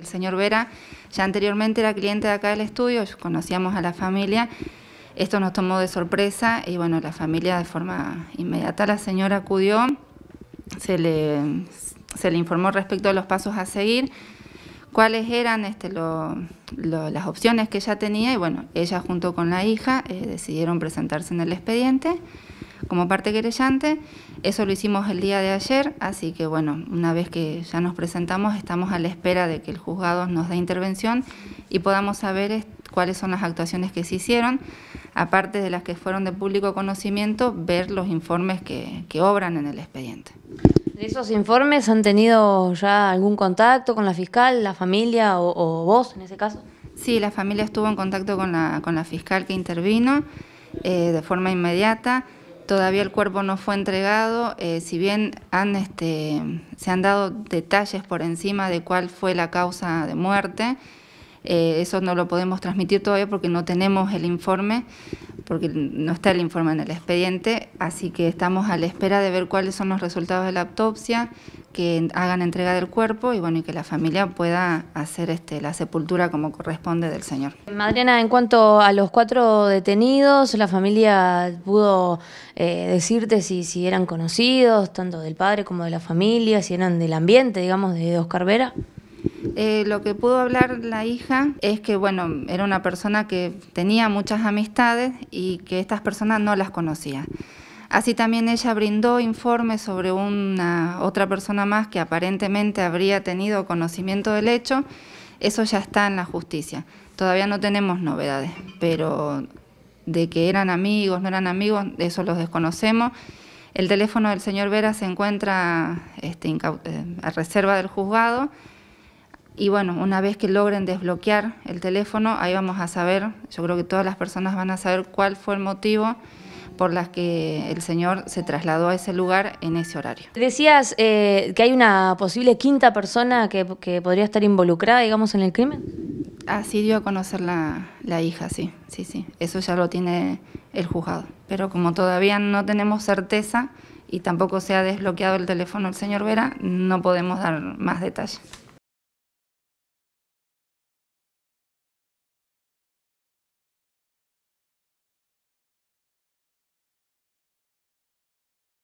El señor Vera ya anteriormente era cliente de acá del estudio, conocíamos a la familia, esto nos tomó de sorpresa y bueno, la familia de forma inmediata, la señora acudió, se le, se le informó respecto a los pasos a seguir, cuáles eran este, las opciones que ella tenía y bueno, ella junto con la hija eh, decidieron presentarse en el expediente como parte querellante. Eso lo hicimos el día de ayer, así que bueno, una vez que ya nos presentamos, estamos a la espera de que el juzgado nos dé intervención y podamos saber cuáles son las actuaciones que se hicieron, aparte de las que fueron de público conocimiento, ver los informes que, que obran en el expediente. ¿De esos informes han tenido ya algún contacto con la fiscal, la familia o, vos en ese caso? Sí, la familia estuvo en contacto con la, con la fiscal que intervino eh, de forma inmediata todavía el cuerpo no fue entregado, eh, si bien han, este, se han dado detalles por encima de cuál fue la causa de muerte, eh, eso no lo podemos transmitir todavía porque no tenemos el informe, porque no está el informe en el expediente, así que estamos a la espera de ver cuáles son los resultados de la autopsia, que hagan entrega del cuerpo y bueno, y que la familia pueda hacer este, la sepultura como corresponde del señor. Madriana, en cuanto a los cuatro detenidos, la familia pudo eh, decirte si, si eran conocidos, tanto del padre como de la familia, si eran del ambiente, digamos, de Oscar Vera. Eh, lo que pudo hablar la hija es que, bueno, era una persona que tenía muchas amistades y que estas personas no las conocía. Así también ella brindó informes sobre una otra persona más que aparentemente habría tenido conocimiento del hecho. Eso ya está en la justicia. Todavía no tenemos novedades, pero de que eran amigos, no eran amigos, eso los desconocemos. El teléfono del señor Vera se encuentra este, eh, a reserva del juzgado. Y bueno, una vez que logren desbloquear el teléfono, ahí vamos a saber, yo creo que todas las personas van a saber cuál fue el motivo por las que el señor se trasladó a ese lugar en ese horario. Decías eh, que hay una posible quinta persona que, podría estar involucrada, digamos, en el crimen. Así ah, dio a conocer la, la hija, sí, sí, sí. Eso ya lo tiene el juzgado. Pero como todavía no tenemos certeza y tampoco se ha desbloqueado el teléfono el señor Vera, no podemos dar más detalles.